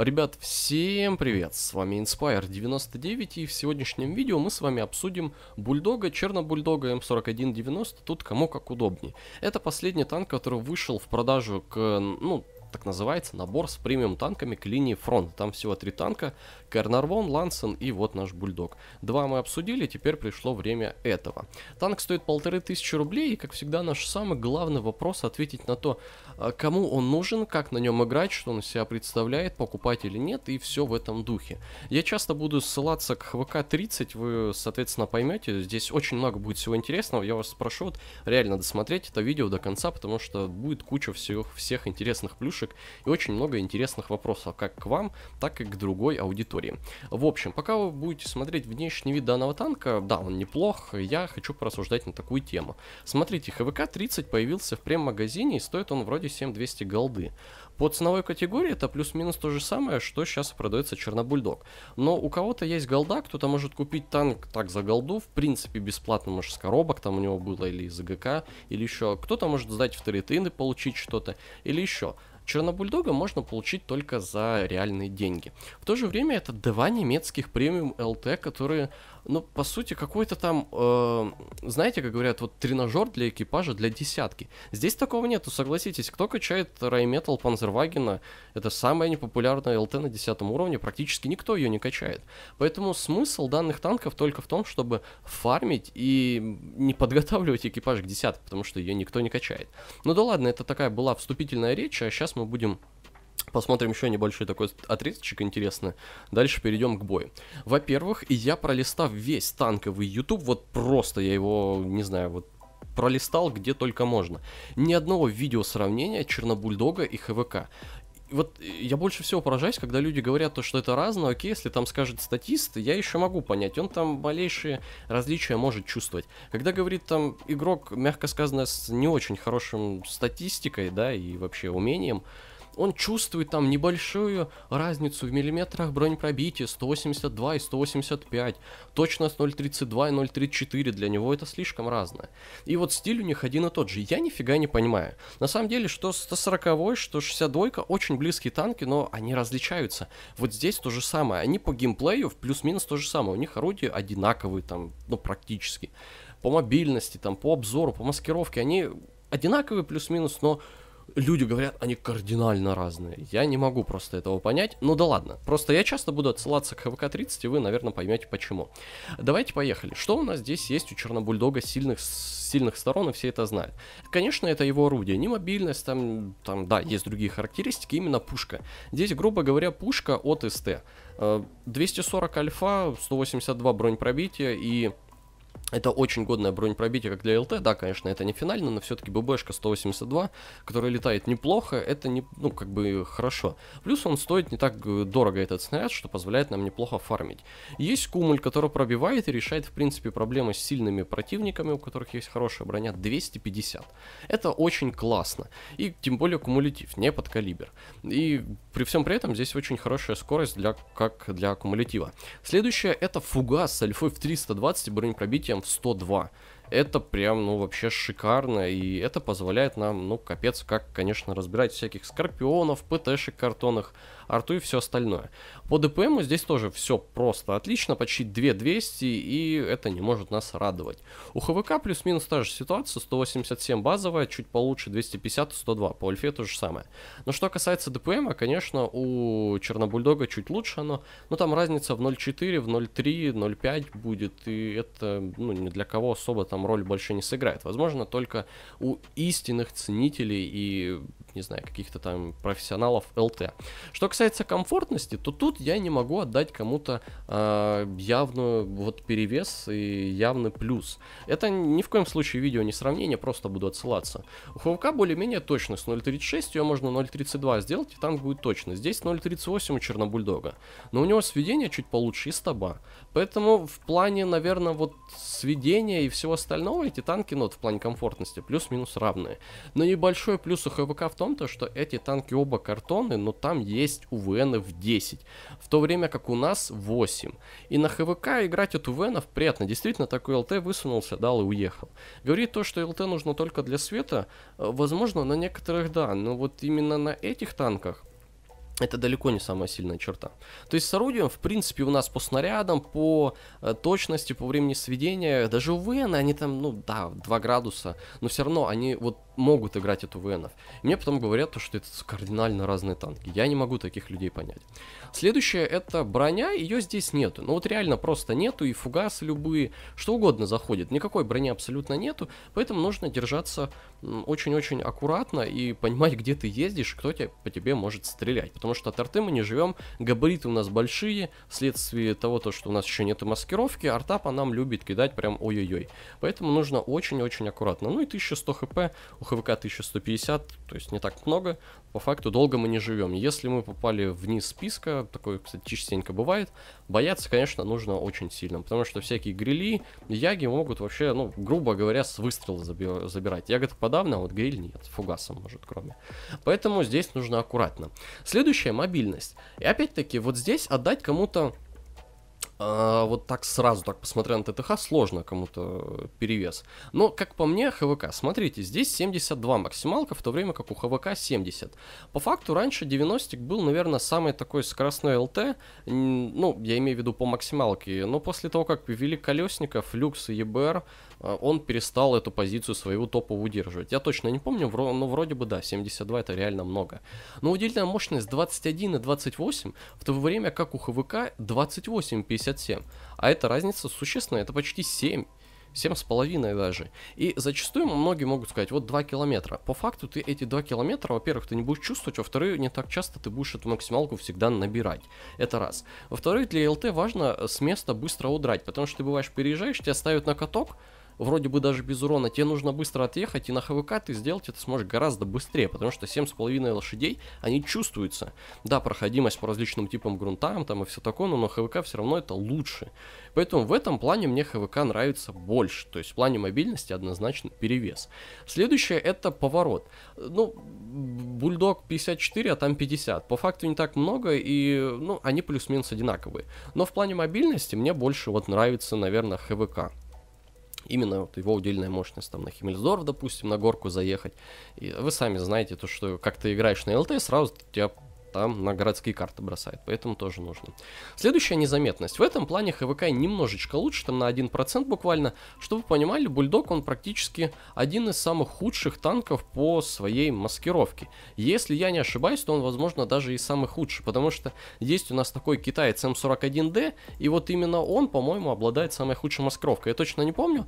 Ребят, всем привет, с вами Inspire99 и в сегодняшнем видео мы с вами обсудим бульдога, черно-бульдога М4190, тут кому как удобнее. Это последний танк, который вышел в продажу к, ну, так называется набор с премиум танками к линии фронта. Там всего три танка, Карнарвон, Лансен и вот наш Бульдог. Два мы обсудили, теперь пришло время этого. Танк стоит полторы тысячи рублей, и как всегда наш самый главный вопрос ответить на то, а, кому он нужен, как на нем играть, что он из себя представляет, покупать или нет, и все в этом духе. Я часто буду ссылаться к ХВК-30, вы, соответственно, поймете, здесь очень много будет всего интересного, я вас прошу вот, реально досмотреть это видео до конца, потому что будет куча всего всех интересных плюшек, игрушек и очень много интересных вопросов как к вам, так и к другой аудитории. В общем, пока вы будете смотреть внешний вид данного танка, да, он неплох, я хочу порассуждать на такую тему. Смотрите, ХВК-30 появился в прем-магазине и стоит он вроде 7200 голды. По ценовой категории это плюс-минус то же самое, что сейчас продается Чернобульдог. Но у кого-то есть голда, кто-то может купить танк так за голду, в принципе бесплатно, может с коробок там у него было, или из ГК, или еще. Кто-то может сдать в Таритын и получить что-то, или еще. Чернобульдога можно получить только за реальные деньги. В то же время это два немецких премиум ЛТ, которые ну, по сути, какой-то там, э, знаете, как говорят, вот тренажер для экипажа для десятки. Здесь такого нету, согласитесь. Кто качает райметал Панзервагена, это самая непопулярная ЛТ на десятом уровне, практически никто ее не качает. Поэтому смысл данных танков только в том, чтобы фармить и не подготавливать экипаж к десятке, потому что ее никто не качает. Ну да ладно, это такая была вступительная речь, а сейчас мы будем Посмотрим еще небольшой такой отрезочек интересный. Дальше перейдем к бою. Во-первых, я пролистав весь танковый YouTube, вот просто я его, не знаю, вот пролистал где только можно. Ни одного видео сравнения Чернобульдога и ХВК вот э, я больше всего поражаюсь, когда люди говорят то, что это разное, ну, окей, если там скажет статист, я еще могу понять, он там малейшие различия может чувствовать. Когда говорит там игрок, мягко сказано, с не очень хорошим статистикой, да, и вообще умением, он чувствует там небольшую разницу в миллиметрах бронепробития 182 и 185. Точность 0.32 и 0.34 для него это слишком разное. И вот стиль у них один и тот же. Я нифига не понимаю. На самом деле, что 140 что 62 очень близкие танки, но они различаются. Вот здесь то же самое. Они по геймплею в плюс-минус то же самое. У них орудия одинаковые там, ну практически. По мобильности, там, по обзору, по маскировке, они одинаковые плюс-минус, но люди говорят, они кардинально разные. Я не могу просто этого понять. Ну да ладно. Просто я часто буду отсылаться к ХВК-30, и вы, наверное, поймете почему. Давайте поехали. Что у нас здесь есть у Чернобульдога сильных, сильных сторон, и все это знают? Конечно, это его орудие. Не мобильность, там, там, да, есть другие характеристики, именно пушка. Здесь, грубо говоря, пушка от СТ. 240 э, альфа, 182 бронь и это очень годное бронепробитие как для ЛТ, да, конечно, это не финально, но все-таки ББшка 182, которая летает неплохо, это не, ну, как бы хорошо. Плюс он стоит не так э, дорого этот снаряд, что позволяет нам неплохо фармить. Есть кумуль, который пробивает и решает, в принципе, проблемы с сильными противниками, у которых есть хорошая броня, 250. Это очень классно. И тем более кумулятив, не под калибр. И при всем при этом здесь очень хорошая скорость, для, как для кумулятива. Следующее это фугас с альфой в 320 бронепробитие событиям в 102 это прям, ну, вообще шикарно, и это позволяет нам, ну, капец, как, конечно, разбирать всяких скорпионов, ПТшек картонных, арту и все остальное. По ДПМу здесь тоже все просто отлично, почти 2200, и это не может нас радовать. У ХВК плюс-минус та же ситуация, 187 базовая, чуть получше 250 102, по ульфе то же самое. Но что касается ДПМа, конечно, у Чернобульдога чуть лучше оно, но там разница в 0.4, в 0.3, 0.5 будет, и это, ну, ни для кого особо там там роль больше не сыграет. Возможно, только у истинных ценителей и не знаю, каких-то там профессионалов ЛТ. Что касается комфортности, то тут я не могу отдать кому-то э, а, явную вот перевес и явный плюс. Это ни в коем случае видео не сравнение, просто буду отсылаться. У ХВК более-менее точность 0.36, ее можно 0.32 сделать, и танк будет точно. Здесь 0.38 у Чернобульдога. Но у него сведение чуть получше и стаба. Поэтому в плане, наверное, вот сведения и всего остального эти танки, ну, вот в плане комфортности, плюс-минус равные. Но небольшой плюс у ХВК в том, то, что эти танки оба картонные, но там есть в 10, в то время как у нас 8. И на ХВК играть от УВНов приятно. Действительно, такой ЛТ высунулся, дал и уехал. Говорит то, что ЛТ нужно только для света, э, возможно, на некоторых да, но вот именно на этих танках это далеко не самая сильная черта. То есть с орудием, в принципе, у нас по снарядам, по э, точности, по времени сведения, даже у ВН они там, ну да, 2 градуса, но все равно они вот могут играть эту ВНов. Мне потом говорят, то, что это кардинально разные танки. Я не могу таких людей понять. Следующее это броня, ее здесь нету. Ну вот реально просто нету, и фугасы любые, что угодно заходит. Никакой брони абсолютно нету, поэтому нужно держаться очень-очень аккуратно и понимать, где ты ездишь, кто тебе, по тебе может стрелять. Потому потому что от арты мы не живем, габариты у нас большие, вследствие того, то, что у нас еще нет маскировки, арта по нам любит кидать прям ой-ой-ой. Поэтому нужно очень-очень аккуратно. Ну и 1100 хп, у ХВК 1150, то есть не так много, по факту долго мы не живем. Если мы попали вниз списка, такое, кстати, частенько бывает, бояться, конечно, нужно очень сильно, потому что всякие грили, яги могут вообще, ну, грубо говоря, с выстрела заби забирать. Ягод подавно, а вот гриль нет, фугасом может, кроме. Поэтому здесь нужно аккуратно. Следующий текущая мобильность. И опять-таки, вот здесь отдать кому-то а, вот так сразу, так посмотря на ТТХ, сложно кому-то перевес. Но, как по мне, ХВК, смотрите, здесь 72 максималка, в то время как у ХВК 70. По факту, раньше 90 был, наверное, самый такой скоростной ЛТ, ну, я имею в виду по максималке, но после того, как ввели колесников, люкс и ЕБР, Э, он перестал эту позицию своего топа удерживать. Я точно не помню, но ну, вроде бы да, 72 это реально много. Но удельная мощность 21 и 28, в то время как у ХВК 28 и 57. А эта разница существенная, это почти 7 семь с половиной даже. И зачастую многие могут сказать, вот 2 километра. По факту ты эти 2 километра, во-первых, ты не будешь чувствовать, во-вторых, не так часто ты будешь эту максималку всегда набирать. Это раз. Во-вторых, для ЛТ важно с места быстро удрать, потому что ты бываешь переезжаешь, тебя ставят на каток, вроде бы даже без урона, тебе нужно быстро отъехать, и на ХВК ты сделать это сможешь гораздо быстрее, потому что 7,5 лошадей, они чувствуются. Да, проходимость по различным типам грунтам там и все такое, но на ХВК все равно это лучше. Поэтому в этом плане мне ХВК нравится больше, то есть в плане мобильности однозначно перевес. Следующее это поворот. Ну, бульдог 54, а там 50. По факту не так много, и ну, они плюс-минус одинаковые. Но в плане мобильности мне больше вот нравится, наверное, ХВК именно вот его удельная мощность, там на Химмельсдорф, допустим, на горку заехать. И вы сами знаете, то, что как ты играешь на ЛТ, сразу тебя там на городские карты бросает, поэтому тоже нужно. Следующая незаметность. В этом плане ХВК немножечко лучше, там на 1% буквально. Чтобы вы понимали, Бульдог он практически один из самых худших танков по своей маскировке. Если я не ошибаюсь, то он возможно даже и самый худший, потому что есть у нас такой китаец М41D, и вот именно он, по-моему, обладает самой худшей маскировкой. Я точно не помню,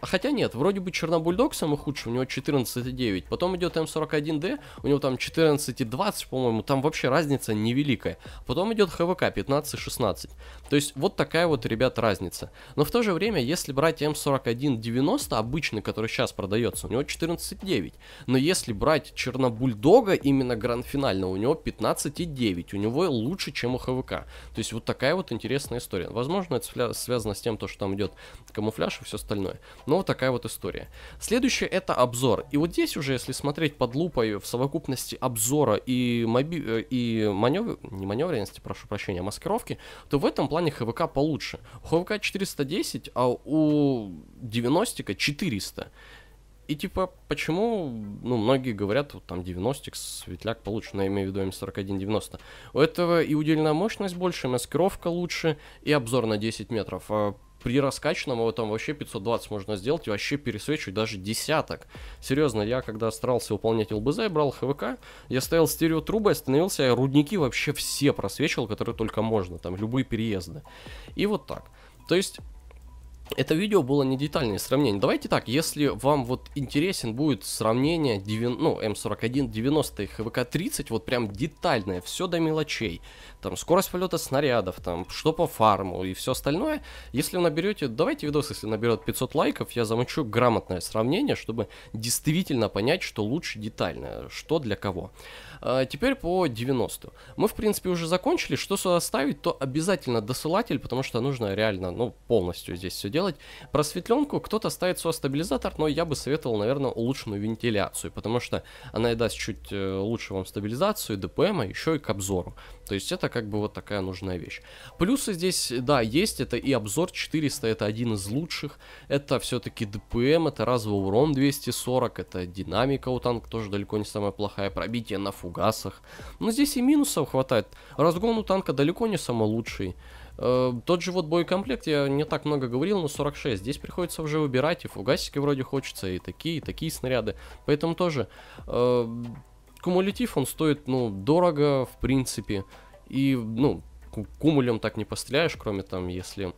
Хотя нет, вроде бы Чернобульдог самый худший, у него 14,9. Потом идет М41Д, у него там 14,20, по-моему, там вообще разница невеликая. Потом идет ХВК 15,16. То есть вот такая вот, ребят, разница. Но в то же время, если брать М4190, обычный, который сейчас продается, у него 14,9. Но если брать Чернобульдога, именно гранд-финального, у него 15,9. У него лучше, чем у ХВК. То есть вот такая вот интересная история. Возможно, это связано с тем, то, что там идет камуфляж и все остальное. Но но вот такая вот история. Следующее это обзор. И вот здесь уже, если смотреть под лупой в совокупности обзора и, моби... Э, и маневр... не маневренности, прошу прощения, а маскировки, то в этом плане ХВК получше. У ХВК 410, а у 90-ка 400. И типа, почему, ну, многие говорят, вот там 90 светляк получше, но я имею в виду М4190. Эм у этого и удельная мощность больше, маскировка лучше, и обзор на 10 метров. А при раскачанном его там вообще 520 можно сделать и вообще пересвечивать даже десяток. Серьезно, я когда старался выполнять ЛБЗ, я брал ХВК, я стоял стереотрубой, остановился, я рудники вообще все просвечивал, которые только можно, там любые переезды. И вот так. То есть это видео было не детальное сравнение. Давайте так, если вам вот интересен будет сравнение 9, ну, М41 90 и ХВК-30, вот прям детальное, все до мелочей, там скорость полета снарядов, там что по фарму и все остальное, если вы наберете, давайте видос, если наберет 500 лайков, я замочу грамотное сравнение, чтобы действительно понять, что лучше детальное, что для кого. А, теперь по 90. Мы, в принципе, уже закончили, что сюда ставить, то обязательно досылатель, потому что нужно реально, ну, полностью здесь все делать. Просветленку кто-то ставит со-стабилизатор, но я бы советовал, наверное, улучшенную вентиляцию, потому что она и даст чуть э, лучше вам стабилизацию, ДПМ, а еще и к обзору. То есть это как бы вот такая нужная вещь. Плюсы здесь, да, есть, это и обзор 400, это один из лучших, это все-таки ДПМ, это разовый урон 240, это динамика у танка тоже далеко не самая плохая, пробитие на фугасах. Но здесь и минусов хватает. Разгон у танка далеко не самый лучший. Э, тот же вот боекомплект, я не так много говорил, но 46. Здесь приходится уже выбирать, и фугасики вроде хочется, и такие, и такие снаряды. Поэтому тоже э, кумулятив, он стоит, ну, дорого, в принципе. И, ну, кумулем так не постреляешь, кроме там, если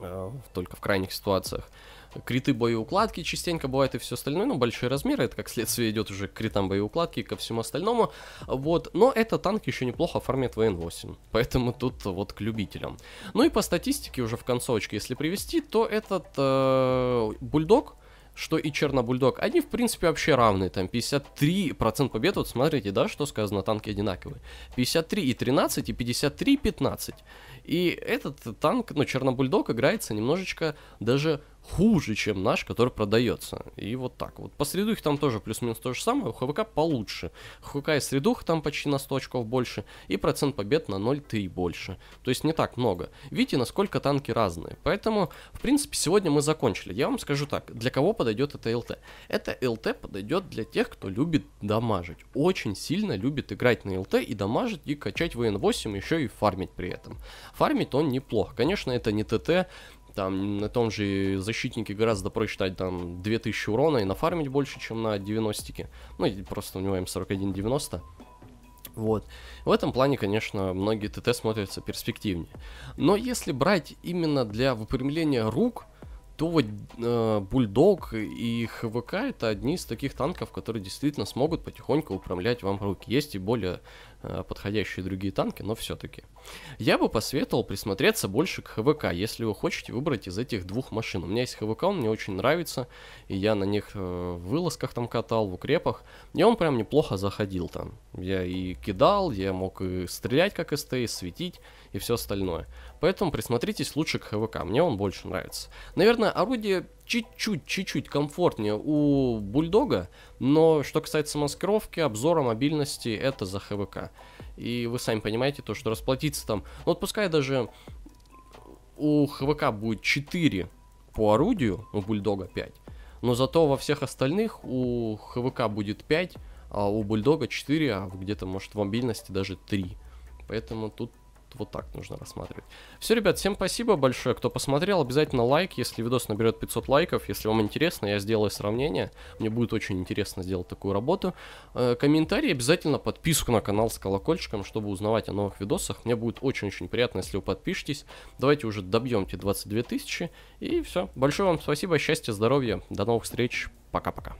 э, только в крайних ситуациях криты боеукладки частенько бывает и все остальное, но ну, большие размеры, это как следствие идет уже к критам боеукладки и ко всему остальному, вот, но этот танк еще неплохо фармит ВН-8, поэтому тут вот к любителям. Ну и по статистике уже в концовочке, если привести, то этот э, бульдог, что и Чернобульдог, они в принципе вообще равны, там 53% побед, вот смотрите, да, что сказано, танки одинаковые, 53 и 13 и 53 и 15. И этот танк, ну, Чернобульдог играется немножечко даже хуже, чем наш, который продается. И вот так вот. По средухе там тоже плюс-минус то же самое, у ХВК получше. ХВК и средуха там почти на 100 очков больше, и процент побед на 0,3 больше. То есть не так много. Видите, насколько танки разные. Поэтому, в принципе, сегодня мы закончили. Я вам скажу так, для кого подойдет это ЛТ? Это ЛТ подойдет для тех, кто любит дамажить. Очень сильно любит играть на ЛТ и дамажить, и качать ВН-8, еще и фармить при этом. Фармить он неплохо. Конечно, это не ТТ, там на том же защитнике гораздо проще дать там 2000 урона и нафармить больше, чем на 90-ке. Ну, и просто у него М41 эм 90. Вот. В этом плане, конечно, многие ТТ смотрятся перспективнее. Но если брать именно для выпрямления рук, то вот э, Бульдог и ХВК это одни из таких танков, которые действительно смогут потихоньку управлять вам руки. Есть и более Э, подходящие другие танки, но все-таки. Я бы посоветовал присмотреться больше к ХВК, если вы хотите выбрать из этих двух машин. У меня есть ХВК, он мне очень нравится, и я на них э, в вылазках там катал, в укрепах, и он прям неплохо заходил там. Я и кидал, я мог и стрелять как СТ, и светить, и все остальное. Поэтому присмотритесь лучше к ХВК, мне он больше нравится. Наверное, орудие чуть-чуть, чуть-чуть комфортнее у бульдога, но что касается маскировки, обзора, мобильности, это за ХВК. И вы сами понимаете, то, что расплатиться там, ну, вот пускай даже у ХВК будет 4 по орудию, у бульдога 5, но зато во всех остальных у ХВК будет 5, а у бульдога 4, а где-то, может, в мобильности даже 3. Поэтому тут вот так нужно рассматривать. Все, ребят, всем спасибо большое, кто посмотрел. Обязательно лайк, если видос наберет 500 лайков. Если вам интересно, я сделаю сравнение. Мне будет очень интересно сделать такую работу. Э, комментарии обязательно подписку на канал с колокольчиком, чтобы узнавать о новых видосах. Мне будет очень-очень приятно, если вы подпишетесь. Давайте уже добьем те 22 тысячи. И все. Большое вам спасибо, счастья, здоровья. До новых встреч. Пока-пока.